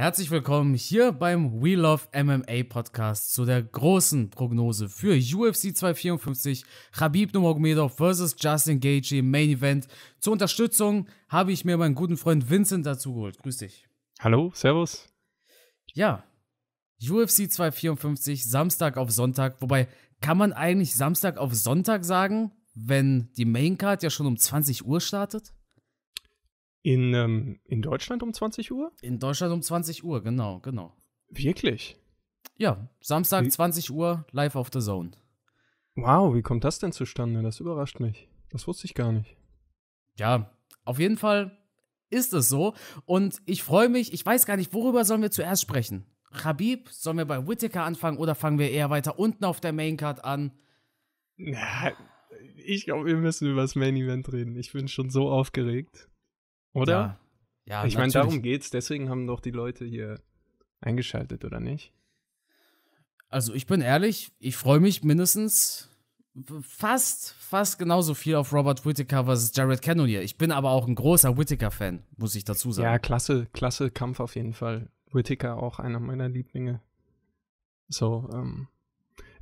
Herzlich willkommen hier beim We Love MMA Podcast zu der großen Prognose für UFC 254 Khabib Nurmagomedov vs. Justin Gaethje im Main Event. Zur Unterstützung habe ich mir meinen guten Freund Vincent dazugeholt. Grüß dich. Hallo, servus. Ja, UFC 254 Samstag auf Sonntag, wobei kann man eigentlich Samstag auf Sonntag sagen, wenn die Main Card ja schon um 20 Uhr startet? In, ähm, in Deutschland um 20 Uhr? In Deutschland um 20 Uhr, genau, genau. Wirklich? Ja, Samstag wie? 20 Uhr live auf der Zone. Wow, wie kommt das denn zustande? Das überrascht mich. Das wusste ich gar nicht. Ja, auf jeden Fall ist es so. Und ich freue mich, ich weiß gar nicht, worüber sollen wir zuerst sprechen? Habib, sollen wir bei Whittaker anfangen oder fangen wir eher weiter unten auf der Maincard an? Ja, ich glaube, wir müssen über das Main Event reden. Ich bin schon so aufgeregt. Oder? Ja, ja ich meine, darum geht's. Deswegen haben doch die Leute hier eingeschaltet, oder nicht? Also ich bin ehrlich, ich freue mich mindestens fast, fast genauso viel auf Robert Whittaker versus Jared Cannon hier. Ich bin aber auch ein großer Whittaker-Fan, muss ich dazu sagen. Ja, klasse, klasse Kampf auf jeden Fall. Whittaker auch einer meiner Lieblinge. So, ähm,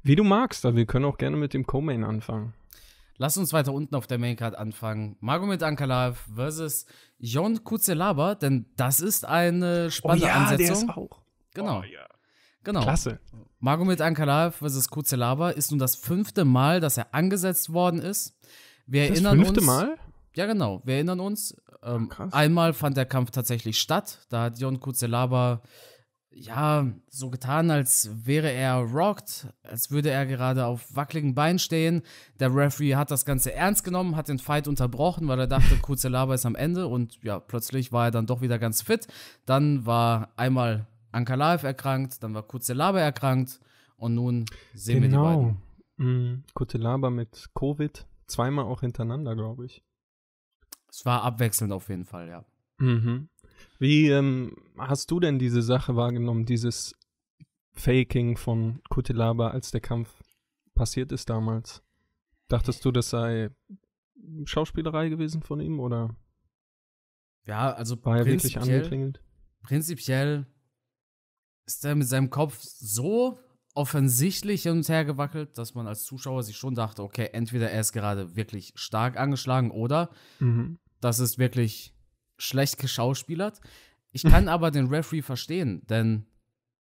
wie du magst, aber wir können auch gerne mit dem Co-Main anfangen. Lass uns weiter unten auf der Maincard anfangen. Magomed Ankalaev versus Jon Kuzelaba, denn das ist eine oh spannende oh ja, Ansetzung. Der ist auch. Genau. Oh, ja. Genau. Klasse. Magomed Ankalaev versus Kuzelaba ist nun das fünfte Mal, dass er angesetzt worden ist. Wir das erinnern fünfte uns. Mal? Ja, genau. Wir erinnern uns. Ähm, einmal fand der Kampf tatsächlich statt. Da hat Jon Kuzelaba ja, so getan, als wäre er rocked, als würde er gerade auf wackeligen Beinen stehen. Der Referee hat das Ganze ernst genommen, hat den Fight unterbrochen, weil er dachte, kurze Kuzelaba ist am Ende und ja, plötzlich war er dann doch wieder ganz fit. Dann war einmal Ankalaev erkrankt, dann war kurze Kuzelaba erkrankt und nun sehen genau. wir die genau. beiden. Mm, kurze Kuzelaba mit Covid, zweimal auch hintereinander, glaube ich. Es war abwechselnd auf jeden Fall, ja. Mhm. Wie ähm, hast du denn diese Sache wahrgenommen, dieses Faking von Kutilaba, als der Kampf passiert ist damals? Dachtest du, das sei Schauspielerei gewesen von ihm oder? Ja, also war er wirklich angeklingelt? Prinzipiell ist er mit seinem Kopf so offensichtlich hin und her gewackelt, dass man als Zuschauer sich schon dachte, okay, entweder er ist gerade wirklich stark angeschlagen oder mhm. das ist wirklich schlecht geschauspielert. Ich kann aber den Referee verstehen, denn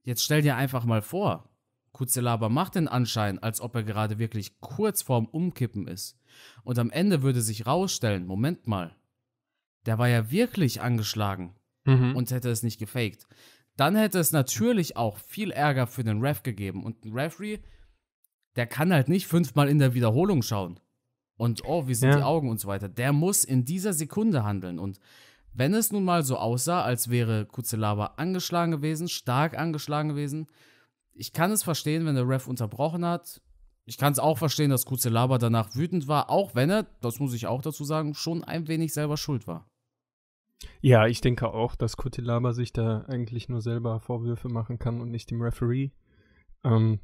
jetzt stell dir einfach mal vor, Kuzelaba macht den Anschein, als ob er gerade wirklich kurz vorm Umkippen ist. Und am Ende würde sich rausstellen, Moment mal, der war ja wirklich angeschlagen mhm. und hätte es nicht gefaked. Dann hätte es natürlich auch viel Ärger für den Ref gegeben. Und ein Referee, der kann halt nicht fünfmal in der Wiederholung schauen. Und oh, wie sind ja. die Augen und so weiter. Der muss in dieser Sekunde handeln. Und wenn es nun mal so aussah, als wäre Kuzelaba angeschlagen gewesen, stark angeschlagen gewesen, ich kann es verstehen, wenn der Ref unterbrochen hat. Ich kann es auch verstehen, dass Kuzelaba danach wütend war, auch wenn er, das muss ich auch dazu sagen, schon ein wenig selber schuld war. Ja, ich denke auch, dass Kutelaba sich da eigentlich nur selber Vorwürfe machen kann und nicht dem Referee. Ähm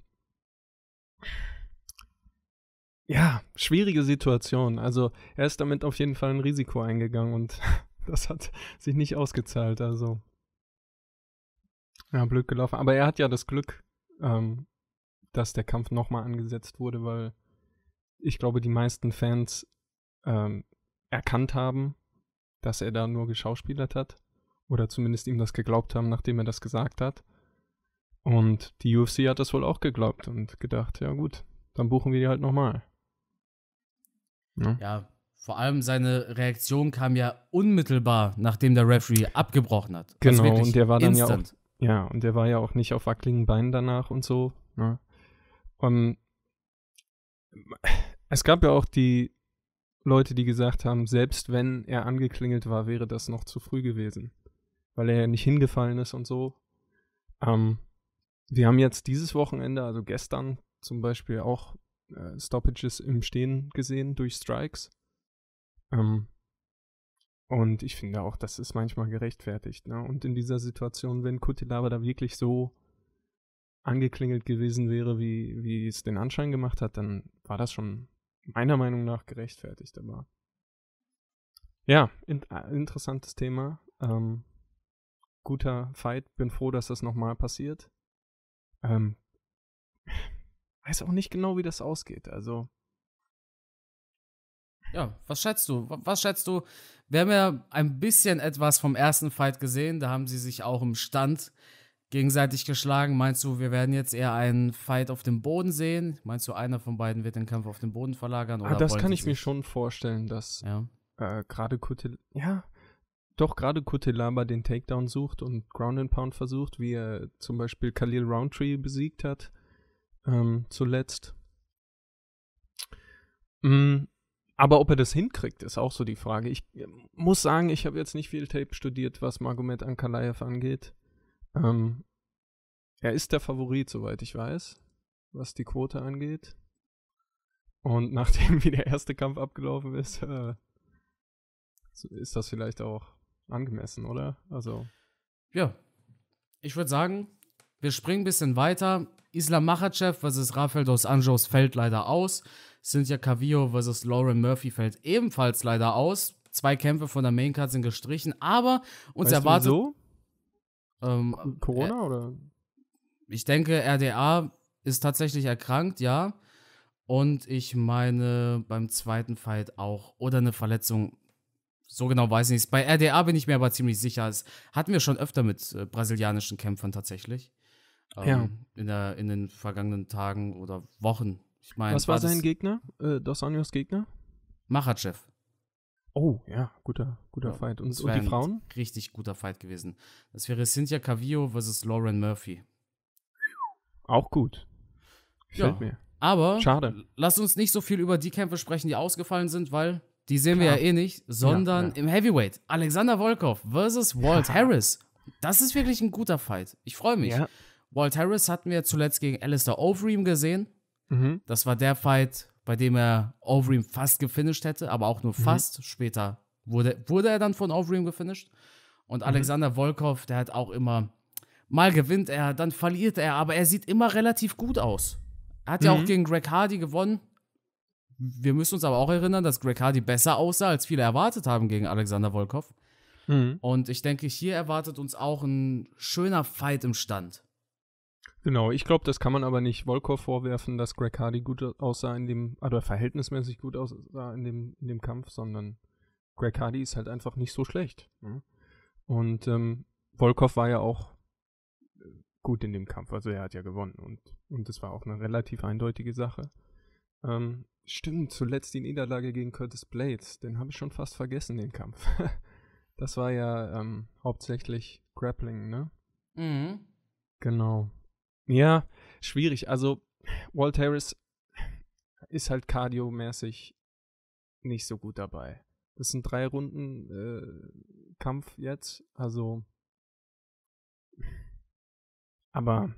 ja, schwierige Situation. Also er ist damit auf jeden Fall ein Risiko eingegangen und das hat sich nicht ausgezahlt. Also, ja, blöd gelaufen. Aber er hat ja das Glück, ähm, dass der Kampf nochmal angesetzt wurde, weil ich glaube, die meisten Fans ähm, erkannt haben, dass er da nur geschauspielert hat. Oder zumindest ihm das geglaubt haben, nachdem er das gesagt hat. Und die UFC hat das wohl auch geglaubt und gedacht, ja gut, dann buchen wir die halt nochmal. Ne? Ja. ja, vor allem seine Reaktion kam ja unmittelbar, nachdem der Referee abgebrochen hat. Also genau, also und der war dann ja auch. Ja, und der war ja auch nicht auf wackeligen Beinen danach und so. Ne? Um, ähm, es gab ja auch die Leute, die gesagt haben, selbst wenn er angeklingelt war, wäre das noch zu früh gewesen. Weil er ja nicht hingefallen ist und so. Um, ähm, wir haben jetzt dieses Wochenende, also gestern zum Beispiel, auch äh, Stoppages im Stehen gesehen durch Strikes. Ähm, und ich finde auch, das ist manchmal gerechtfertigt. Ne? Und in dieser Situation, wenn Kutilaba da wirklich so angeklingelt gewesen wäre, wie, wie es den Anschein gemacht hat, dann war das schon meiner Meinung nach gerechtfertigt. Aber ja, in, äh, interessantes Thema. Ähm, guter Fight. Bin froh, dass das nochmal passiert. Ähm, weiß auch nicht genau, wie das ausgeht. Also ja, was schätzt du? Was schätzt du? Wir haben ja ein bisschen etwas vom ersten Fight gesehen. Da haben sie sich auch im Stand gegenseitig geschlagen. Meinst du, wir werden jetzt eher einen Fight auf dem Boden sehen? Meinst du, einer von beiden wird den Kampf auf dem Boden verlagern? Oder ah, das kann ich sich? mir schon vorstellen, dass ja. äh, gerade Kutel. Ja. Doch gerade Kutelaba den Takedown sucht und Ground and Pound versucht, wie er zum Beispiel Khalil Roundtree besiegt hat, ähm, zuletzt. Mhm aber ob er das hinkriegt, ist auch so die Frage. Ich ähm, muss sagen, ich habe jetzt nicht viel Tape studiert, was Magomed Ankalaev angeht. Ähm, er ist der Favorit, soweit ich weiß, was die Quote angeht. Und nachdem wie der erste Kampf abgelaufen ist, äh, ist das vielleicht auch angemessen, oder? Also. Ja. Ich würde sagen, wir springen ein bisschen weiter. Islam Machachev ist Rafael dos Anjos fällt leider aus. Cynthia Cavillo versus Lauren Murphy fällt ebenfalls leider aus. Zwei Kämpfe von der Main Card sind gestrichen, aber uns weißt erwartet. Du so? Ähm, Corona äh, oder? Ich denke, RDA ist tatsächlich erkrankt, ja. Und ich meine beim zweiten Fight auch. Oder eine Verletzung. So genau weiß ich nicht. Bei RDA bin ich mir aber ziemlich sicher. Das hatten wir schon öfter mit äh, brasilianischen Kämpfern tatsächlich. Ähm, ja. in, der, in den vergangenen Tagen oder Wochen ich meine, was war, war sein Gegner? Äh, Dos Anjos Gegner? Machachev. Oh, ja, guter, guter ja, Fight. Und, und die Frauen? Richtig guter Fight gewesen. Das wäre Cynthia Cavillo versus Lauren Murphy. Auch gut. Gefällt ja. mir. Aber Schade. lass uns nicht so viel über die Kämpfe sprechen, die ausgefallen sind, weil die sehen Klar. wir ja eh nicht, sondern ja, ja. im Heavyweight. Alexander Volkov versus Walt Harris. Das ist wirklich ein guter Fight. Ich freue mich. Walt Harris hatten wir zuletzt gegen Alistair Overeem gesehen. Mhm. Das war der Fight, bei dem er Overeem fast gefinisht hätte, aber auch nur mhm. fast. Mhm. Später wurde, wurde er dann von Overeem gefinisht. Und mhm. Alexander Volkov, der hat auch immer, mal gewinnt er, dann verliert er, aber er sieht immer relativ gut aus. Er hat ja auch mhm. gegen Greg Hardy gewonnen. Wir müssen uns aber auch erinnern, dass Greg Hardy besser aussah, als viele erwartet haben gegen Alexander Volkov. Und ich denke, hier erwartet uns auch ein schöner Fight im Stand. Genau, ich glaube, das kann man aber nicht Volkov vorwerfen, dass Greg Hardy gut aussah in dem, oder verhältnismäßig gut aussah in dem, in dem Kampf, sondern Greg Hardy ist halt einfach nicht so schlecht. Ne? Und ähm, Volkov war ja auch äh, gut in dem Kampf, also er hat ja gewonnen und, und das war auch eine relativ eindeutige Sache. Ähm, stimmt, zuletzt die Niederlage gegen Curtis Blades, den habe ich schon fast vergessen, den Kampf. das war ja ähm, hauptsächlich Grappling, ne? Mhm. Genau. Ja, schwierig. Also, Walt Harris ist halt kardiomäßig nicht so gut dabei. Das ist ein drei Runden äh, Kampf jetzt, also aber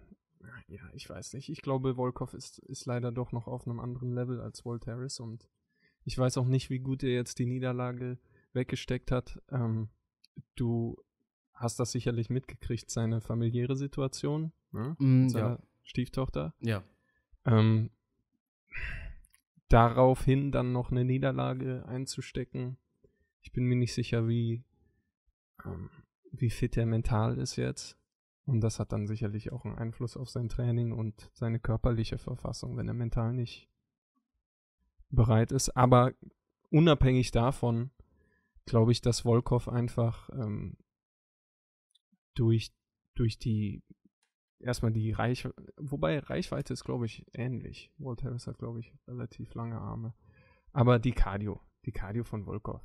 ja, ich weiß nicht. Ich glaube, Volkov ist, ist leider doch noch auf einem anderen Level als Walt Harris und ich weiß auch nicht, wie gut er jetzt die Niederlage weggesteckt hat. Ähm, du hast das sicherlich mitgekriegt, seine familiäre Situation ne? Mm, ja. Stieftochter. Ja. Ähm, daraufhin dann noch eine Niederlage einzustecken. Ich bin mir nicht sicher, wie, ähm, wie fit er mental ist jetzt. Und das hat dann sicherlich auch einen Einfluss auf sein Training und seine körperliche Verfassung, wenn er mental nicht bereit ist. Aber unabhängig davon glaube ich, dass Volkov einfach ähm, durch, durch die erstmal die Reichweite, wobei Reichweite ist, glaube ich, ähnlich. Walt Harris hat, glaube ich, relativ lange Arme. Aber die Cardio, die Cardio von Volkov.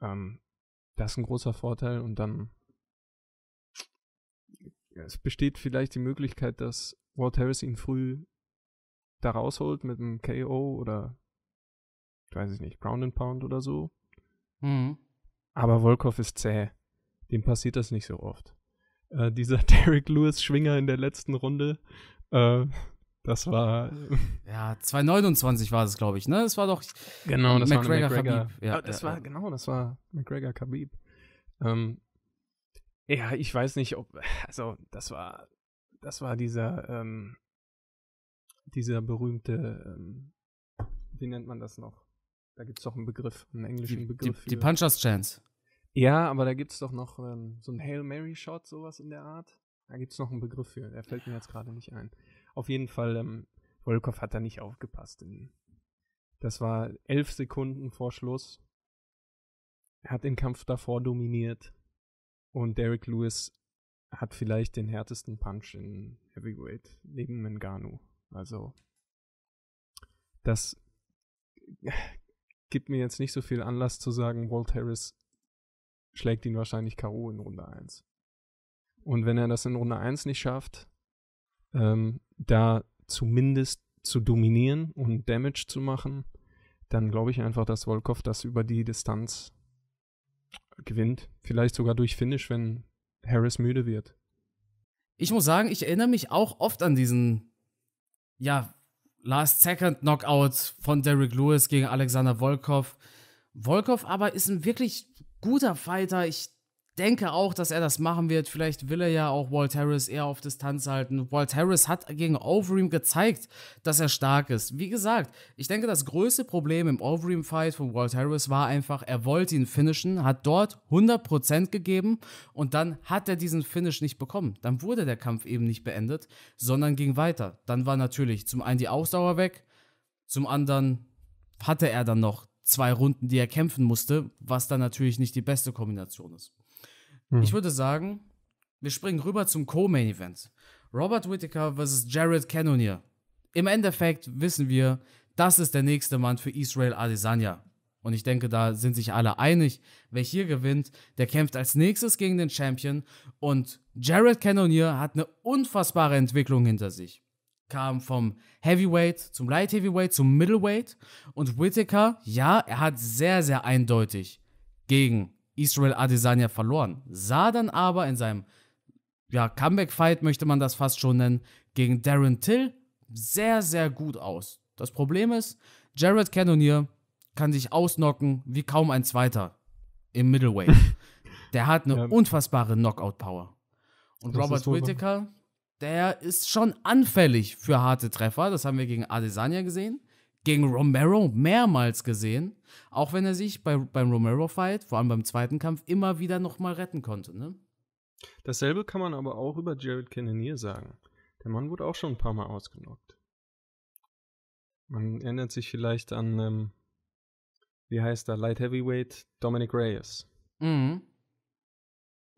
Ähm, das ist ein großer Vorteil und dann es besteht vielleicht die Möglichkeit, dass Walt Harris ihn früh da rausholt mit einem KO oder weiß ich nicht, Ground and Pound oder so. Mhm. Aber Volkov ist zäh. Dem passiert das nicht so oft äh, dieser Derek Lewis-Schwinger in der letzten Runde. Äh, das war. Ja, 229 war es, glaube ich, ne? Das war doch. Genau, das McGregor, war McGregor. Khabib. Ja, oh, das ja, war, ja. genau, das war McGregor Khabib. Ähm, ja, ich weiß nicht, ob. Also, das war. Das war dieser. Ähm, dieser berühmte. Ähm, wie nennt man das noch? Da gibt es doch einen Begriff, einen englischen die, Begriff. Die, die Punchers Chance. Ja, aber da gibt es doch noch ähm, so ein Hail Mary Shot, sowas in der Art. Da gibt es noch einen Begriff für. Der fällt mir jetzt gerade nicht ein. Auf jeden Fall, ähm, Volkov hat da nicht aufgepasst. Das war elf Sekunden vor Schluss. Er hat den Kampf davor dominiert. Und Derek Lewis hat vielleicht den härtesten Punch in Heavyweight neben Mengano. Also, das äh, gibt mir jetzt nicht so viel Anlass zu sagen, Walt Harris schlägt ihn wahrscheinlich K.O. in Runde 1. Und wenn er das in Runde 1 nicht schafft, ähm, da zumindest zu dominieren und Damage zu machen, dann glaube ich einfach, dass Volkov das über die Distanz gewinnt. Vielleicht sogar durch Finish, wenn Harris müde wird. Ich muss sagen, ich erinnere mich auch oft an diesen, ja, Last-Second-Knockout von Derek Lewis gegen Alexander Volkov. Volkov aber ist ein wirklich guter Fighter. Ich denke auch, dass er das machen wird. Vielleicht will er ja auch Walt Harris eher auf Distanz halten. Walt Harris hat gegen Overeem gezeigt, dass er stark ist. Wie gesagt, ich denke, das größte Problem im Overeem-Fight von Walt Harris war einfach, er wollte ihn finishen, hat dort 100% gegeben und dann hat er diesen Finish nicht bekommen. Dann wurde der Kampf eben nicht beendet, sondern ging weiter. Dann war natürlich zum einen die Ausdauer weg, zum anderen hatte er dann noch zwei Runden, die er kämpfen musste, was dann natürlich nicht die beste Kombination ist. Hm. Ich würde sagen, wir springen rüber zum Co-Main-Event. Robert Whittaker versus Jared Cannonier. Im Endeffekt wissen wir, das ist der nächste Mann für Israel Adesanya. Und ich denke, da sind sich alle einig. Wer hier gewinnt, der kämpft als nächstes gegen den Champion. Und Jared Cannonier hat eine unfassbare Entwicklung hinter sich kam vom Heavyweight zum Light Heavyweight zum Middleweight und Whitaker, ja, er hat sehr, sehr eindeutig gegen Israel Adesanya verloren, sah dann aber in seinem ja, Comeback-Fight, möchte man das fast schon nennen, gegen Darren Till sehr, sehr gut aus. Das Problem ist, Jared Cannonier kann sich ausnocken wie kaum ein Zweiter im Middleweight. Der hat eine ja. unfassbare Knockout-Power. Und das Robert Whittaker der ist schon anfällig für harte Treffer. Das haben wir gegen Adesanya gesehen, gegen Romero mehrmals gesehen. Auch wenn er sich bei, beim Romero-Fight, vor allem beim zweiten Kampf, immer wieder nochmal retten konnte. Ne? Dasselbe kann man aber auch über Jared Cannonier sagen. Der Mann wurde auch schon ein paar Mal ausgenockt. Man erinnert sich vielleicht an, ähm, wie heißt er, Light Heavyweight Dominic Reyes. Mhm.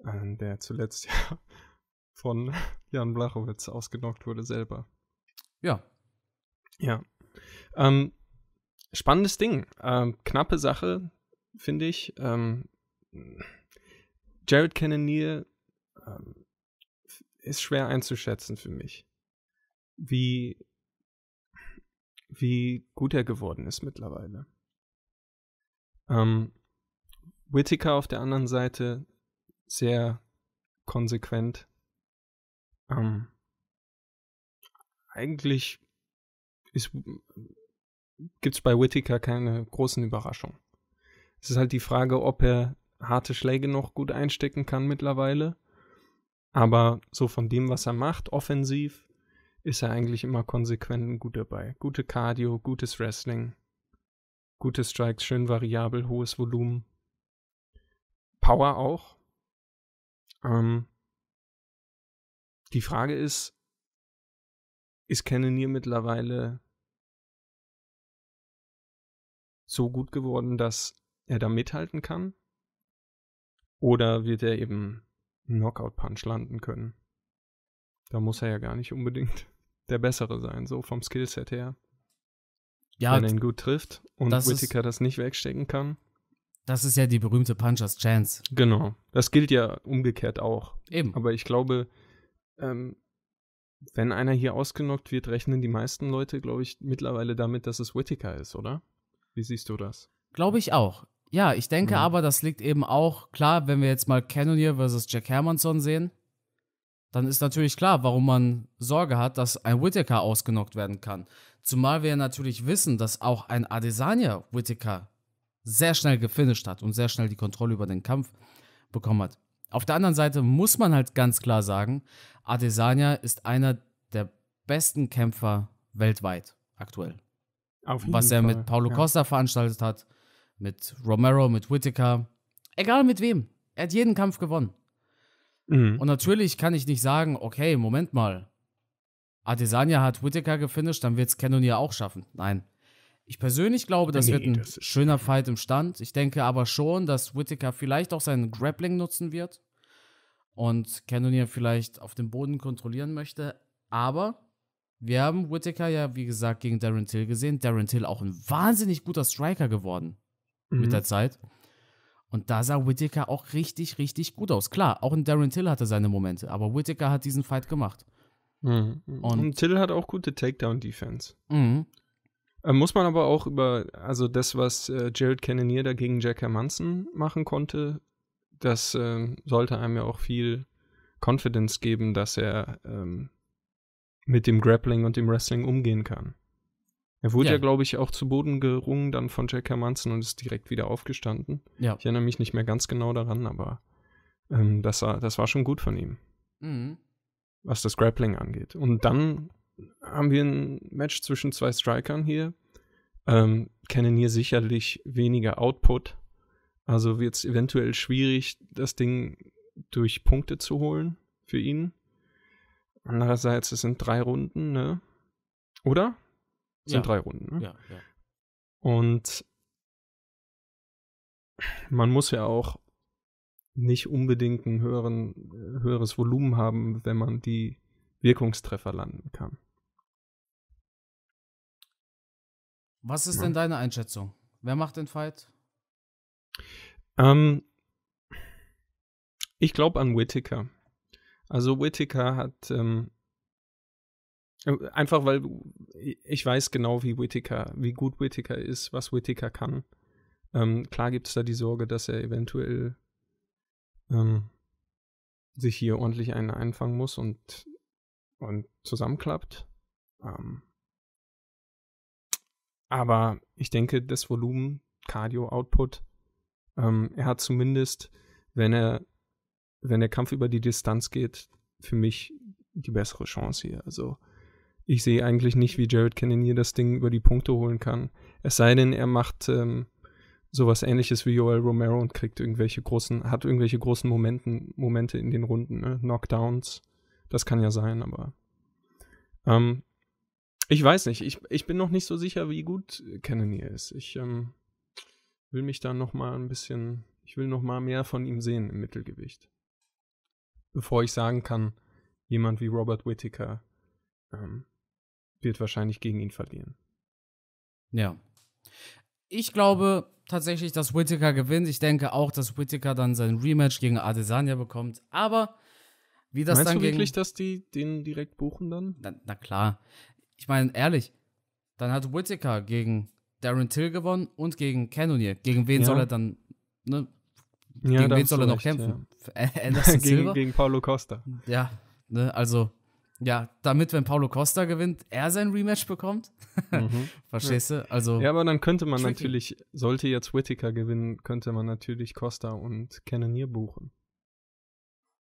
Äh, der zuletzt ja von Jan Blachowitz ausgenockt wurde selber. Ja. Ja. Ähm, spannendes Ding. Ähm, knappe Sache, finde ich. Ähm, Jared Cannonier ähm, ist schwer einzuschätzen für mich. Wie, wie gut er geworden ist mittlerweile. Ähm, Whittaker auf der anderen Seite sehr konsequent ähm, eigentlich gibt es bei Whittaker keine großen Überraschungen. Es ist halt die Frage, ob er harte Schläge noch gut einstecken kann mittlerweile. Aber so von dem, was er macht, offensiv, ist er eigentlich immer konsequent und gut dabei. Gute Cardio, gutes Wrestling, gute Strikes, schön variabel, hohes Volumen. Power auch. Ähm, die Frage ist, ist Cannoneer mittlerweile so gut geworden, dass er da mithalten kann? Oder wird er eben einen Knockout-Punch landen können? Da muss er ja gar nicht unbedingt der Bessere sein, so vom Skillset her. Ja, Wenn er ihn gut trifft und das Whittaker ist, das nicht wegstecken kann. Das ist ja die berühmte Punchers Chance. Genau. Das gilt ja umgekehrt auch. Eben. Aber ich glaube, ähm, wenn einer hier ausgenockt wird, rechnen die meisten Leute, glaube ich, mittlerweile damit, dass es Whittaker ist, oder? Wie siehst du das? Glaube ich auch. Ja, ich denke mhm. aber, das liegt eben auch, klar, wenn wir jetzt mal Cannonier versus Jack Hermanson sehen, dann ist natürlich klar, warum man Sorge hat, dass ein Whittaker ausgenockt werden kann. Zumal wir natürlich wissen, dass auch ein Adesanya Whittaker sehr schnell gefinisht hat und sehr schnell die Kontrolle über den Kampf bekommen hat. Auf der anderen Seite muss man halt ganz klar sagen, Adesanya ist einer der besten Kämpfer weltweit aktuell. Auf jeden Was er Fall. mit Paulo ja. Costa veranstaltet hat, mit Romero, mit Whitaker, egal mit wem. Er hat jeden Kampf gewonnen. Mhm. Und natürlich kann ich nicht sagen, okay, Moment mal, Adesanya hat Whitaker gefinisht, dann wird es Cannonier auch schaffen. Nein, ich persönlich glaube, das nee, wird ein das schöner Fight im Stand. Ich denke aber schon, dass Whittaker vielleicht auch sein Grappling nutzen wird und Cannonier vielleicht auf dem Boden kontrollieren möchte. Aber wir haben Whittaker ja, wie gesagt, gegen Darren Till gesehen. Darren Till auch ein wahnsinnig guter Striker geworden mhm. mit der Zeit. Und da sah Whittaker auch richtig, richtig gut aus. Klar, auch ein Darren Till hatte seine Momente, aber Whittaker hat diesen Fight gemacht. Mhm. Und, und, Till hat auch gute Takedown-Defense. Mhm. Äh, muss man aber auch über, also das, was äh, Jared Cannonier dagegen Jack Hermanson machen konnte, das äh, sollte einem ja auch viel Confidence geben, dass er ähm, mit dem Grappling und dem Wrestling umgehen kann. Er wurde ja, ja glaube ich, auch zu Boden gerungen dann von Jack Hermanson und ist direkt wieder aufgestanden. Ja. Ich erinnere mich nicht mehr ganz genau daran, aber ähm, das, war, das war schon gut von ihm. Mhm. Was das Grappling angeht. Und dann haben wir ein Match zwischen zwei Strikern hier. Ähm, kennen hier sicherlich weniger Output. Also wird es eventuell schwierig, das Ding durch Punkte zu holen für ihn. Andererseits, es sind drei Runden, ne? Oder? Es ja. sind drei Runden, ne? Ja, ja. Und man muss ja auch nicht unbedingt ein höheren, höheres Volumen haben, wenn man die Wirkungstreffer landen kann. Was ist ja. denn deine Einschätzung? Wer macht den Fight? Ähm, ich glaube an Whitaker. Also Whitaker hat ähm, äh, einfach, weil ich weiß genau, wie Whitaker, wie gut Whitaker ist, was Whitaker kann. Ähm, klar gibt es da die Sorge, dass er eventuell ähm, sich hier ordentlich einen einfangen muss und, und zusammenklappt. Ähm, aber ich denke, das Volumen, Cardio-Output, ähm, er hat zumindest, wenn er, wenn der Kampf über die Distanz geht, für mich die bessere Chance hier. Also ich sehe eigentlich nicht, wie Jared Cannonier das Ding über die Punkte holen kann. Es sei denn, er macht ähm, sowas ähnliches wie Joel Romero und kriegt irgendwelche großen, hat irgendwelche großen Momenten, Momente in den Runden, ne? Knockdowns. Das kann ja sein, aber ähm, ich weiß nicht. Ich, ich bin noch nicht so sicher, wie gut Cannoneer ist. Ich ähm, will mich da noch mal ein bisschen, ich will noch mal mehr von ihm sehen im Mittelgewicht. Bevor ich sagen kann, jemand wie Robert Whittaker ähm, wird wahrscheinlich gegen ihn verlieren. Ja. Ich glaube tatsächlich, dass Whittaker gewinnt. Ich denke auch, dass Whittaker dann sein Rematch gegen Adesanya bekommt. Aber wie das Meinst dann du wirklich, gegen... dass die den direkt buchen dann? Na, na, klar ich meine, ehrlich, dann hat Whitaker gegen Darren Till gewonnen und gegen Cannonier. Gegen wen ja. soll er dann, ne? Ja, gegen wen soll er noch recht, kämpfen? Ja. Äh, äh, Anderson gegen, Silva? gegen Paulo Costa. Ja, ne, also, ja, damit, wenn Paulo Costa gewinnt, er sein Rematch bekommt. Mhm. Verstehst du? Also, ja, aber dann könnte man tricky. natürlich, sollte jetzt Whitaker gewinnen, könnte man natürlich Costa und Cannonier buchen.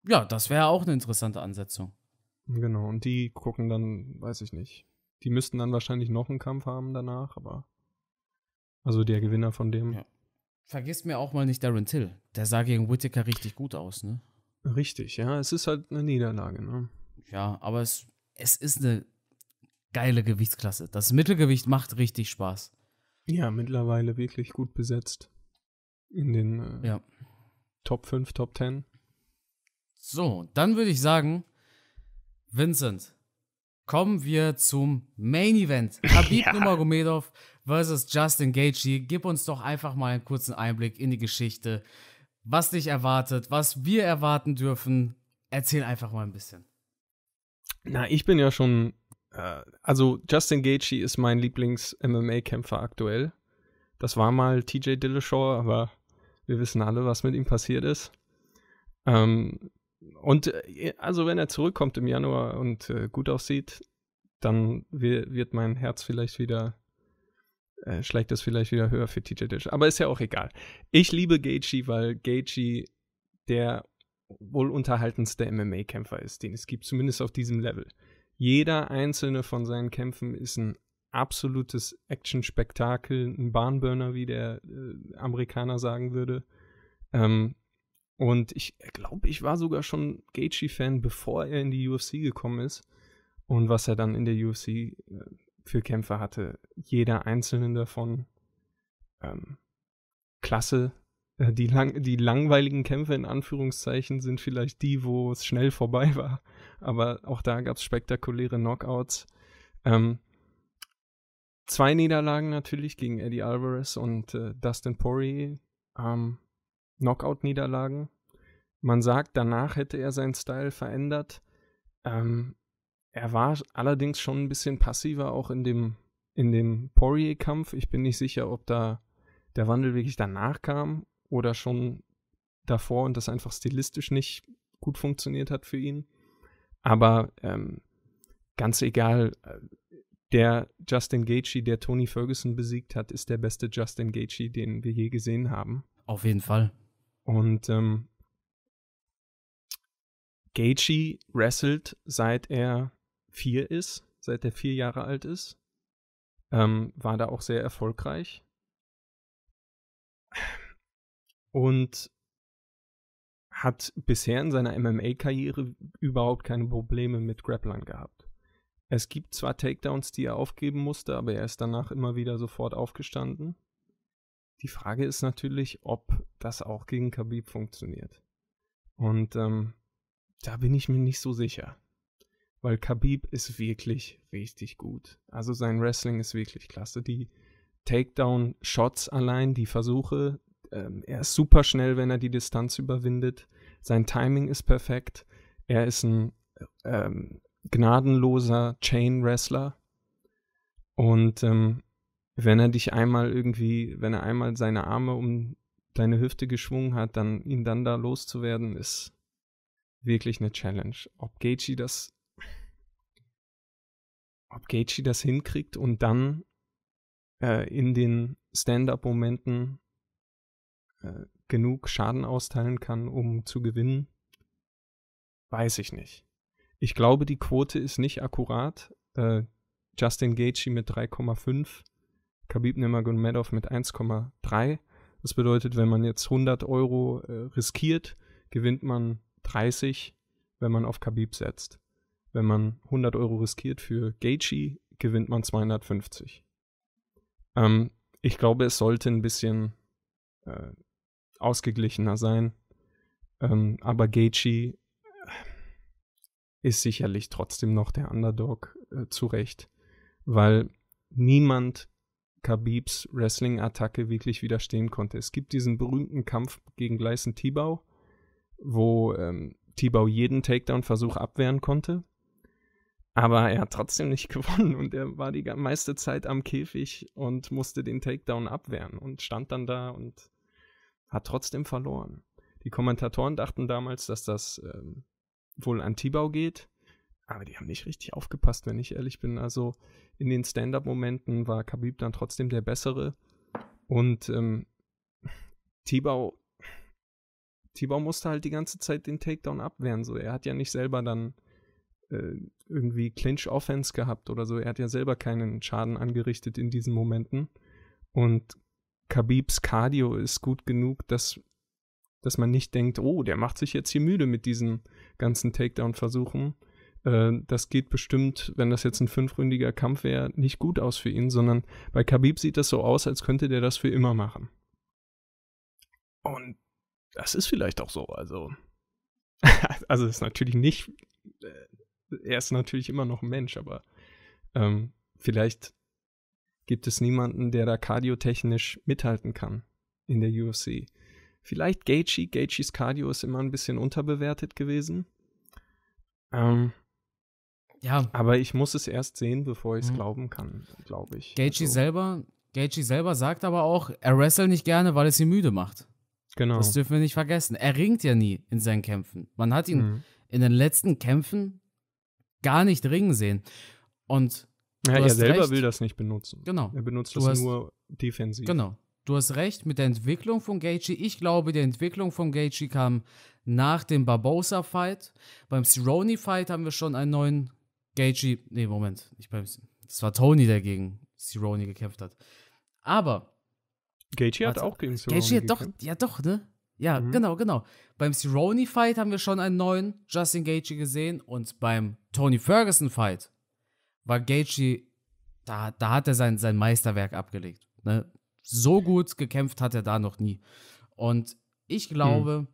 Ja, das wäre auch eine interessante Ansetzung. Genau, und die gucken dann, weiß ich nicht, die müssten dann wahrscheinlich noch einen Kampf haben danach, aber. Also der Gewinner von dem. Ja. Vergiss mir auch mal nicht Darren Till. Der sah gegen Whittaker richtig gut aus, ne? Richtig, ja. Es ist halt eine Niederlage, ne? Ja, aber es, es ist eine geile Gewichtsklasse. Das Mittelgewicht macht richtig Spaß. Ja, mittlerweile wirklich gut besetzt. In den äh, ja. Top 5, Top 10. So, dann würde ich sagen, Vincent, kommen wir zum Main Event. Habib ja. Nurmagomedov versus Justin Gaethje. Gib uns doch einfach mal einen kurzen Einblick in die Geschichte, was dich erwartet, was wir erwarten dürfen. Erzähl einfach mal ein bisschen. Na, ich bin ja schon, äh, also Justin Gaethje ist mein Lieblings-MMA-Kämpfer aktuell. Das war mal TJ Dillashaw, aber wir wissen alle, was mit ihm passiert ist. Ähm, und äh, also wenn er zurückkommt im Januar und äh, gut aussieht, dann wird mein Herz vielleicht wieder, äh, schlägt es vielleicht wieder höher für TJ Dish. Aber ist ja auch egal. Ich liebe Gaethje, weil Gaethje der wohl unterhaltendste MMA-Kämpfer ist, den es gibt, zumindest auf diesem Level. Jeder einzelne von seinen Kämpfen ist ein absolutes Action-Spektakel, ein Bahnburner, wie der äh, Amerikaner sagen würde. Ähm, und ich glaube, ich war sogar schon Gaethje-Fan, bevor er in die UFC gekommen ist. Und was er dann in der UFC äh, für Kämpfe hatte, jeder einzelne davon ähm, klasse. Äh, die, lang die langweiligen Kämpfe in Anführungszeichen sind vielleicht die, wo es schnell vorbei war. Aber auch da gab es spektakuläre Knockouts. Ähm, zwei Niederlagen natürlich gegen Eddie Alvarez und äh, Dustin Poirier. Ähm, Knockout-Niederlagen. Man sagt, danach hätte er seinen Style verändert. Ähm, er war allerdings schon ein bisschen passiver auch in dem, in dem Poirier-Kampf. Ich bin nicht sicher, ob da der Wandel wirklich danach kam oder schon davor und das einfach stilistisch nicht gut funktioniert hat für ihn. Aber ähm, ganz egal, äh, der Justin Gaethje, der Tony Ferguson besiegt hat, ist der beste Justin Gaethje, den wir je gesehen haben. Auf jeden Fall. Und ähm, Gaethje wrestelt, seit er vier ist, seit er vier Jahre alt ist. Ähm, war da auch sehr erfolgreich. Und hat bisher in seiner MMA-Karriere überhaupt keine Probleme mit Grapplern gehabt. Es gibt zwar Takedowns, die er aufgeben musste, aber er ist danach immer wieder sofort aufgestanden. Die Frage ist natürlich, ob das auch gegen Khabib funktioniert. Und ähm, da bin ich mir nicht so sicher. Weil Khabib ist wirklich richtig gut. Also sein Wrestling ist wirklich klasse. Die Takedown-Shots allein, die Versuche, ähm, er ist super schnell, wenn er die Distanz überwindet. Sein Timing ist perfekt. Er ist ein ähm, gnadenloser Chain-Wrestler. Und ähm, wenn er dich einmal irgendwie, wenn er einmal seine Arme um deine Hüfte geschwungen hat, dann ihn dann da loszuwerden, ist wirklich eine Challenge. Ob Gaethje das, ob Gaethje das hinkriegt und dann äh, in den Stand-up-Momenten äh, genug Schaden austeilen kann, um zu gewinnen, weiß ich nicht. Ich glaube, die Quote ist nicht akkurat. Äh, Justin Gaethje mit 3,5, Khabib Nurmagomedov mit 1,3. Das bedeutet, wenn man jetzt 100 Euro äh, riskiert, gewinnt man 30, wenn man auf Khabib setzt. Wenn man 100 Euro riskiert für Gaethje, gewinnt man 250. Ähm, ich glaube, es sollte ein bisschen äh, ausgeglichener sein. Ähm, aber Gaethje äh, ist sicherlich trotzdem noch der Underdog äh, zu Recht, weil niemand Khabibs Wrestling-Attacke wirklich widerstehen konnte. Es gibt diesen berühmten Kampf gegen Gleisen Tibau, wo ähm, Tibau jeden Takedown-Versuch abwehren konnte. Aber er hat trotzdem nicht gewonnen und er war die meiste Zeit am Käfig und musste den Takedown abwehren und stand dann da und hat trotzdem verloren. Die Kommentatoren dachten damals, dass das ähm, wohl an Tibau geht, aber die haben nicht richtig aufgepasst, wenn ich ehrlich bin. Also in den Stand-up-Momenten war Khabib dann trotzdem der Bessere und ähm, Tibau Tibau musste halt die ganze Zeit den Takedown abwehren. So. Er hat ja nicht selber dann äh, irgendwie Clinch Offense gehabt oder so. Er hat ja selber keinen Schaden angerichtet in diesen Momenten. Und Khabibs Cardio ist gut genug, dass, dass man nicht denkt, oh, der macht sich jetzt hier müde mit diesen ganzen Takedown-Versuchen. Äh, das geht bestimmt, wenn das jetzt ein fünfründiger Kampf wäre, nicht gut aus für ihn, sondern bei Khabib sieht das so aus, als könnte der das für immer machen. Und das ist vielleicht auch so. Also, also ist natürlich nicht. Äh, er ist natürlich immer noch ein Mensch, aber ähm, vielleicht gibt es niemanden, der da kardiotechnisch mithalten kann in der UFC. Vielleicht Gaethje. Gaethjes Cardio ist immer ein bisschen unterbewertet gewesen. Ähm, ja. Aber ich muss es erst sehen, bevor ich es mhm. glauben kann, glaube ich. Gaethje also. selber, selber sagt aber auch, er wrestelt nicht gerne, weil es ihn müde macht. Genau. Das dürfen wir nicht vergessen. Er ringt ja nie in seinen Kämpfen. Man hat ihn mhm. in den letzten Kämpfen gar nicht ringen sehen. Und ja, er selber recht. will das nicht benutzen. Genau. Er benutzt du das hast, nur defensiv. Genau. Du hast recht mit der Entwicklung von Gaethje. Ich glaube, die Entwicklung von Gaethje kam nach dem Barbosa-Fight. Beim Cerrone-Fight haben wir schon einen neuen Gaethje. Nee, Moment. Nicht das war Tony, der gegen Cerrone gekämpft hat. Aber Gaethje hat auch gegen Cerrone Gaethje hat doch, ja doch, ne? Ja, mhm. genau, genau. Beim Cerrone-Fight haben wir schon einen neuen Justin Gaethje gesehen und beim Tony Ferguson-Fight war Gaethje, da, da hat er sein, sein Meisterwerk abgelegt. Ne? So gut gekämpft hat er da noch nie. Und ich mhm. glaube, mhm.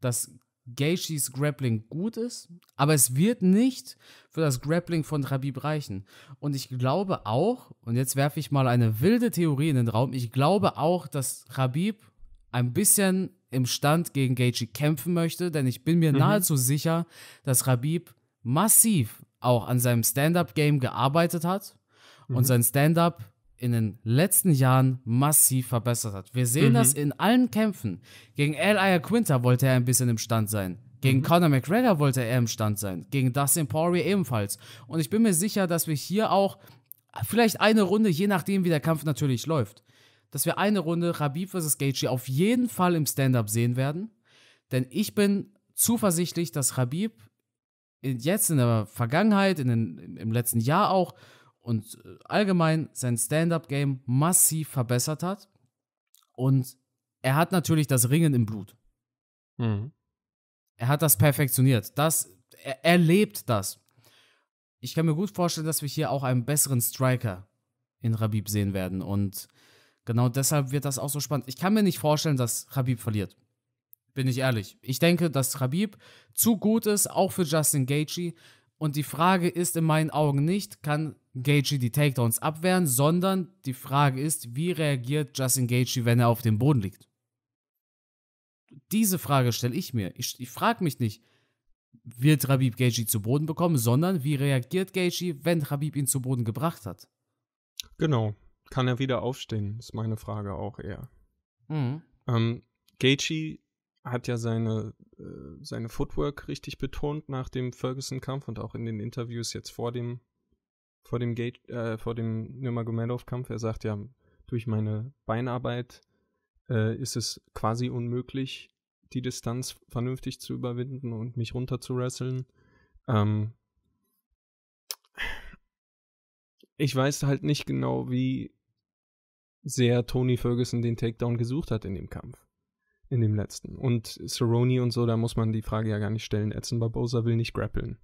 dass Geishis Grappling gut ist, aber es wird nicht für das Grappling von Rabib reichen. Und ich glaube auch, und jetzt werfe ich mal eine wilde Theorie in den Raum, ich glaube auch, dass Rabib ein bisschen im Stand gegen Geishi kämpfen möchte, denn ich bin mir mhm. nahezu sicher, dass Rabib massiv auch an seinem Stand-up-Game gearbeitet hat mhm. und sein Stand-up in den letzten Jahren massiv verbessert hat. Wir sehen mhm. das in allen Kämpfen. Gegen El Quinter wollte er ein bisschen im Stand sein. Gegen mhm. Conor McGregor wollte er im Stand sein. Gegen Dustin Poirier ebenfalls. Und ich bin mir sicher, dass wir hier auch vielleicht eine Runde, je nachdem, wie der Kampf natürlich läuft, dass wir eine Runde Rabib vs. Gaethje auf jeden Fall im Stand-up sehen werden. Denn ich bin zuversichtlich, dass Rabib jetzt in der Vergangenheit, in den, im letzten Jahr auch, und äh, allgemein sein Stand-up-Game massiv verbessert hat. Und er hat natürlich das Ringen im Blut. Mhm. Er hat das perfektioniert. Das, er, er lebt das. Ich kann mir gut vorstellen, dass wir hier auch einen besseren Striker in Rabib sehen werden. Und genau deshalb wird das auch so spannend. Ich kann mir nicht vorstellen, dass Rabib verliert. Bin ich ehrlich. Ich denke, dass Rabib zu gut ist, auch für Justin Gaethje. Und die Frage ist in meinen Augen nicht, kann Gaethje die Takedowns abwehren, sondern die Frage ist, wie reagiert Justin Gaethje, wenn er auf dem Boden liegt? Diese Frage stelle ich mir. Ich, ich frage mich nicht, wird Rabib Gaethje zu Boden bekommen, sondern wie reagiert Gaethje, wenn Rabib ihn zu Boden gebracht hat? Genau. Kann er wieder aufstehen, ist meine Frage auch eher. Mhm. Ähm, Gaethje hat ja seine, äh, seine Footwork richtig betont nach dem Ferguson-Kampf und auch in den Interviews jetzt vor dem vor dem Gate, äh, vor dem Nurmagomedov-Kampf. Er sagt ja, durch meine Beinarbeit äh, ist es quasi unmöglich, die Distanz vernünftig zu überwinden und mich runter zu wresteln. Ähm ich weiß halt nicht genau, wie sehr Tony Ferguson den Takedown gesucht hat in dem Kampf. In dem letzten. Und Cerrone und so, da muss man die Frage ja gar nicht stellen. Edson Barbosa will nicht grappeln.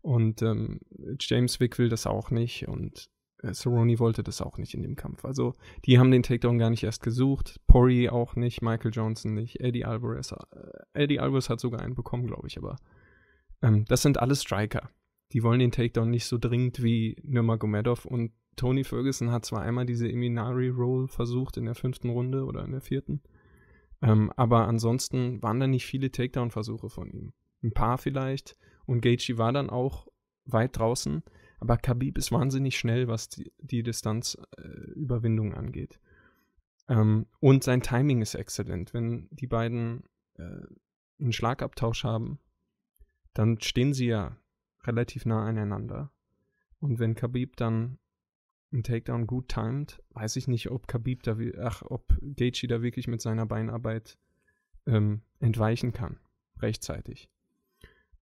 Und ähm, James Wick will das auch nicht und äh, Cerrone wollte das auch nicht in dem Kampf. Also die haben den Takedown gar nicht erst gesucht. Pori auch nicht, Michael Johnson nicht, Eddie Alvarez. Äh, Eddie Alvarez hat sogar einen bekommen, glaube ich, aber ähm, das sind alle Striker. Die wollen den Takedown nicht so dringend wie Nurmagomedov und Tony Ferguson hat zwar einmal diese Iminari-Roll versucht in der fünften Runde oder in der vierten, ähm, aber ansonsten waren da nicht viele Takedown-Versuche von ihm. Ein paar vielleicht, und Gaethje war dann auch weit draußen. Aber Khabib ist wahnsinnig schnell, was die, die Distanzüberwindung äh, angeht. Ähm, und sein Timing ist exzellent. Wenn die beiden äh, einen Schlagabtausch haben, dann stehen sie ja relativ nah aneinander. Und wenn Khabib dann einen Takedown gut timet, weiß ich nicht, ob Khabib da, ach, ob Gaethje da wirklich mit seiner Beinarbeit ähm, entweichen kann, rechtzeitig.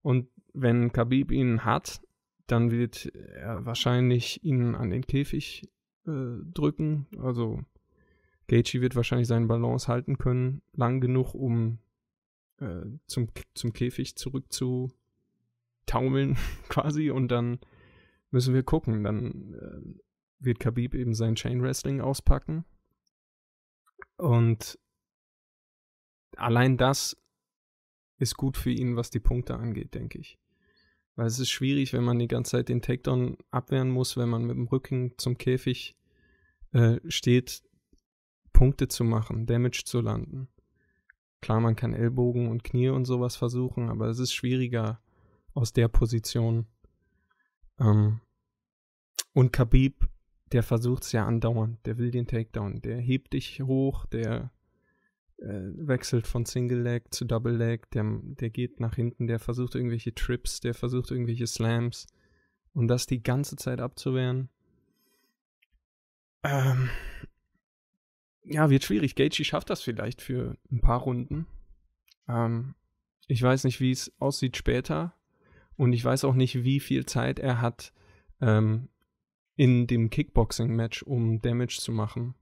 Und wenn Khabib ihn hat, dann wird er wahrscheinlich ihn an den Käfig äh, drücken. Also Gaethje wird wahrscheinlich seinen Balance halten können, lang genug, um äh, zum, zum Käfig zurückzutaumeln quasi. Und dann müssen wir gucken. Dann äh, wird Khabib eben sein Chain Wrestling auspacken. Und allein das ist gut für ihn, was die Punkte angeht, denke ich. Weil es ist schwierig, wenn man die ganze Zeit den Takedown abwehren muss, wenn man mit dem Rücken zum Käfig äh, steht, Punkte zu machen, Damage zu landen. Klar, man kann Ellbogen und Knie und sowas versuchen, aber es ist schwieriger aus der Position. Ähm und Khabib, der versucht es ja andauernd, der will den Takedown, der hebt dich hoch, der äh, wechselt von Single Leg zu Double Leg, der, der geht nach hinten, der versucht irgendwelche Trips, der versucht irgendwelche Slams. Und das die ganze Zeit abzuwehren. Ähm, ja, wird schwierig. Gaethje schafft das vielleicht für ein paar Runden. Ähm, ich weiß nicht, wie es aussieht später. Und ich weiß auch nicht, wie viel Zeit er hat ähm, in dem Kickboxing-Match, um Damage zu machen.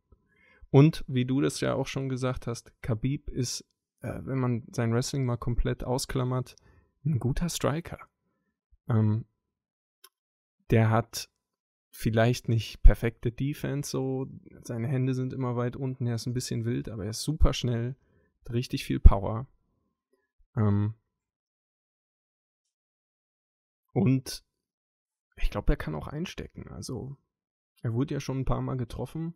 Und wie du das ja auch schon gesagt hast, Khabib ist, äh, wenn man sein Wrestling mal komplett ausklammert, ein guter Striker. Ähm, der hat vielleicht nicht perfekte Defense, so seine Hände sind immer weit unten, er ist ein bisschen wild, aber er ist super schnell, richtig viel Power. Ähm, und ich glaube, er kann auch einstecken. Also, er wurde ja schon ein paar Mal getroffen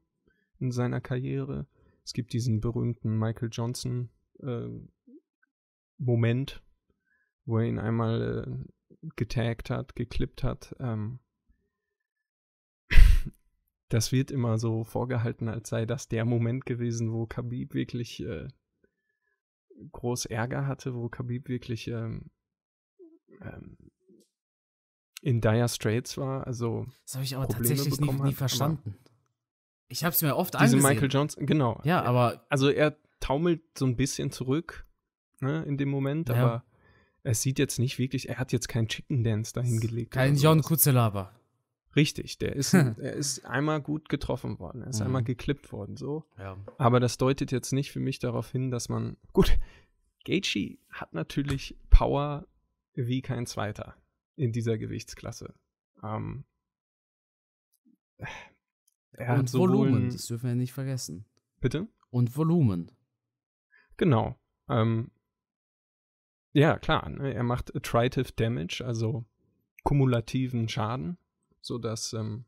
in seiner Karriere. Es gibt diesen berühmten Michael Johnson äh, Moment, wo er ihn einmal äh, getaggt hat, geklippt hat. Ähm, das wird immer so vorgehalten, als sei das der Moment gewesen, wo Khabib wirklich äh, groß Ärger hatte, wo Khabib wirklich ähm, ähm, in dire Straits war. Also das habe ich aber Probleme tatsächlich nie, nie verstanden. Ich habe es mir oft Diese angesehen. Diese Michael Johnson, genau. Ja, aber. Also er taumelt so ein bisschen zurück ne, in dem Moment, ja. aber es sieht jetzt nicht wirklich, er hat jetzt keinen Chicken Dance dahingelegt. Kein John Kuzelaba. Richtig, der ist, er ist einmal gut getroffen worden, er ist mhm. einmal geklippt worden, so. Ja. Aber das deutet jetzt nicht für mich darauf hin, dass man. Gut, Gaethje hat natürlich Power wie kein zweiter in dieser Gewichtsklasse. Ähm, er und Volumen, das dürfen wir nicht vergessen. Bitte? Und Volumen. Genau. Ähm, ja, klar. Ne? Er macht Attritive Damage, also kumulativen Schaden, sodass. Ähm,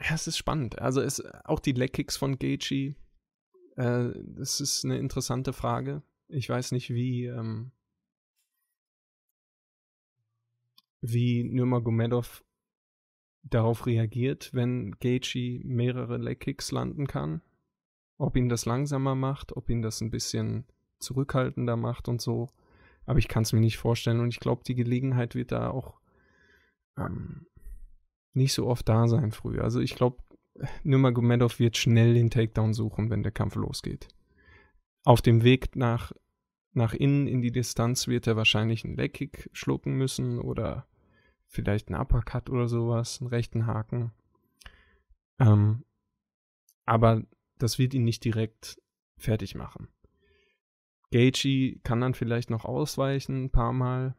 ja, es ist spannend. Also, es, auch die Leckkicks von Geichi, äh, das ist eine interessante Frage. Ich weiß nicht, wie. Ähm, wie Nurmagomedov darauf reagiert, wenn Gaethje mehrere Leckkicks landen kann. Ob ihn das langsamer macht, ob ihn das ein bisschen zurückhaltender macht und so. Aber ich kann es mir nicht vorstellen und ich glaube, die Gelegenheit wird da auch ähm, nicht so oft da sein früh. Also ich glaube, Nurmagomedov wird schnell den Takedown suchen, wenn der Kampf losgeht. Auf dem Weg nach, nach innen in die Distanz wird er wahrscheinlich einen Leckkick schlucken müssen oder vielleicht einen Uppercut oder sowas, einen rechten Haken. Ähm, aber das wird ihn nicht direkt fertig machen. Gaethje kann dann vielleicht noch ausweichen, ein paar Mal.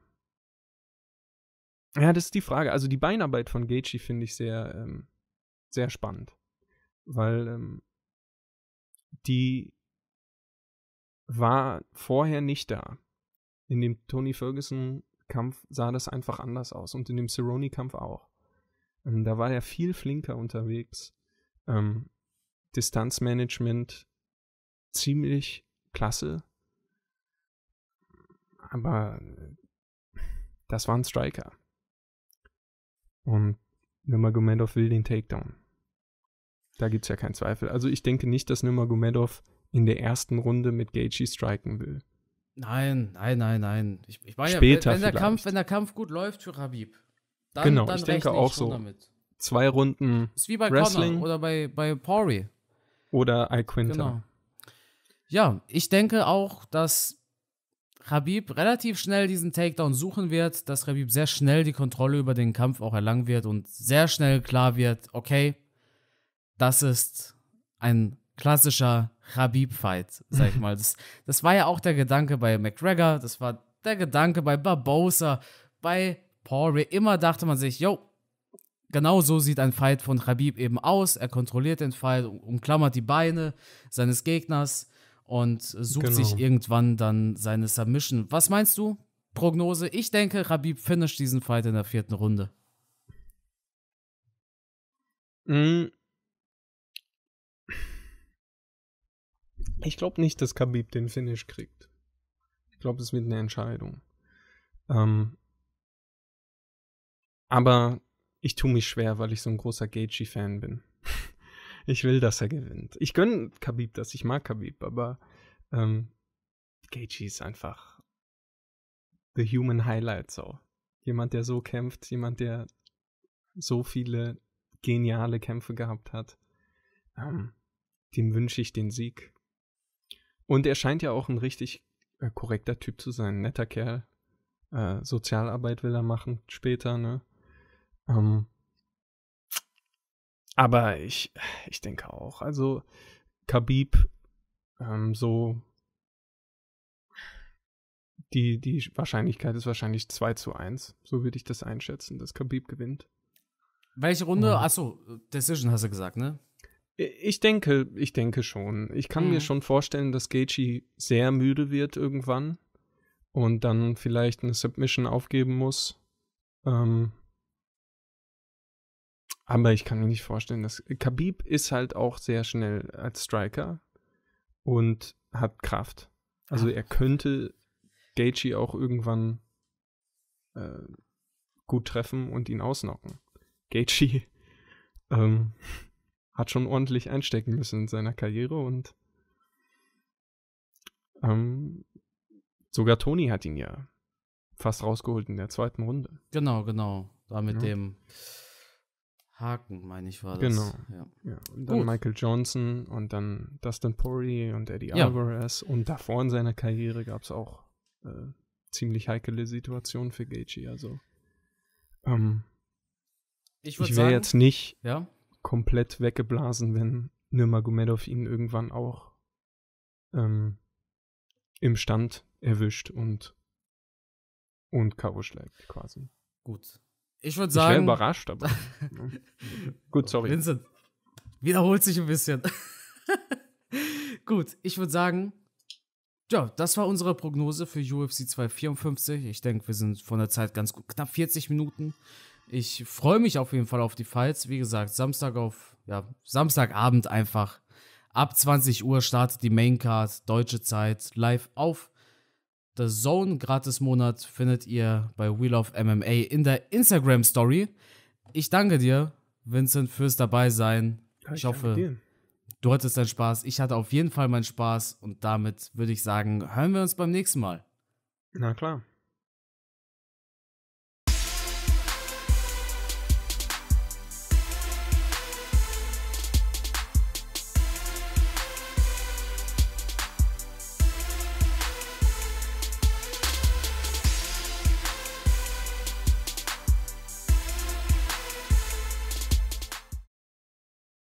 Ja, das ist die Frage. Also die Beinarbeit von Gaethje finde ich sehr, ähm, sehr spannend, weil ähm, die war vorher nicht da. In dem Tony Ferguson Kampf sah das einfach anders aus und in dem Cerrone-Kampf auch. Ähm, da war er viel flinker unterwegs. Ähm, Distanzmanagement ziemlich klasse. Aber äh, das war ein Striker. Und Nurmagomedov will den Takedown. Da gibt es ja keinen Zweifel. Also ich denke nicht, dass Nurmagomedov in der ersten Runde mit Gaethje striken will. Nein, nein, nein, nein. Ich, ich meine, Später wenn, wenn, der Kampf, wenn der Kampf gut läuft für Habib, dann, genau, dann ich denke ich auch so. Damit. Zwei Runden ist wie bei Wrestling Connor oder bei, bei Pori. Oder Iquinta. Genau. Ja, ich denke auch, dass Habib relativ schnell diesen Takedown suchen wird, dass Habib sehr schnell die Kontrolle über den Kampf auch erlangen wird und sehr schnell klar wird, okay, das ist ein klassischer Habib-Fight, sag ich mal. Das, das war ja auch der Gedanke bei McGregor, das war der Gedanke bei Barbosa, bei Poirier. Immer dachte man sich, yo, genau so sieht ein Fight von Habib eben aus. Er kontrolliert den Fight, umklammert die Beine seines Gegners und sucht genau. sich irgendwann dann seine Submission. Was meinst du? Prognose? Ich denke, Habib finisht diesen Fight in der vierten Runde. Mhm. Ich glaube nicht, dass Khabib den Finish kriegt. Ich glaube, es wird eine Entscheidung. Ähm, aber ich tue mich schwer, weil ich so ein großer Gaethje-Fan bin. ich will, dass er gewinnt. Ich gönne Khabib das, ich mag Khabib, aber ähm, Gaethje ist einfach the human highlight so. Jemand, der so kämpft, jemand, der so viele geniale Kämpfe gehabt hat. Ähm, dem wünsche ich den Sieg. Und er scheint ja auch ein richtig äh, korrekter Typ zu sein, netter Kerl. Äh, Sozialarbeit will er machen später, ne? Ähm, aber ich, ich denke auch, also Khabib, ähm, so die, die Wahrscheinlichkeit ist wahrscheinlich 2 zu 1. So würde ich das einschätzen, dass Khabib gewinnt. Welche Runde? Ja. Mhm. Achso, Decision hast du gesagt, ne? Äh, ich denke, ich denke schon. Ich kann mhm. mir schon vorstellen, dass Gaethje sehr müde wird irgendwann und dann vielleicht eine Submission aufgeben muss. Ähm aber ich kann mir nicht vorstellen, dass Khabib ist halt auch sehr schnell als Striker und hat Kraft. Also er könnte Gaethje auch irgendwann äh, gut treffen und ihn ausnocken. Gaethje ähm, hat schon ordentlich einstecken müssen in seiner Karriere und ähm, sogar Tony hat ihn ja fast rausgeholt in der zweiten Runde. Genau, genau. Da mit ja. dem Haken, meine ich, war das. Genau. Ja. ja. Und dann Gut. Michael Johnson und dann Dustin Poirier und Eddie ja. Alvarez. Und davor in seiner Karriere gab es auch äh, ziemlich heikle Situationen für Gaethje. Also ähm, ich, ich wäre jetzt nicht ja? komplett weggeblasen, wenn Nurmagomedov ihn irgendwann auch ähm, im Stand erwischt und und K.O. schlägt quasi. Gut. Ich würde sagen. Ich wäre überrascht, aber. Gut, sorry. Vincent, wiederholt sich ein bisschen. Gut, ich würde sagen, ja, das war unsere Prognose für UFC 254. Ich denke, wir sind von der Zeit ganz gut. Knapp 40 Minuten. Ich freue mich auf jeden Fall auf die Fights. Wie gesagt, Samstag auf, ja, Samstagabend einfach. Ab 20 Uhr startet die Maincard, deutsche Zeit, live auf The Zone. Gratis-Monat findet ihr bei Wheel of MMA in der Instagram-Story. Ich danke dir, Vincent, fürs dabei sein. Ja, ich, ich, hoffe, du hattest deinen Spaß. Ich hatte auf jeden Fall meinen Spaß. Und damit würde ich sagen, hören wir uns beim nächsten Mal. Na klar.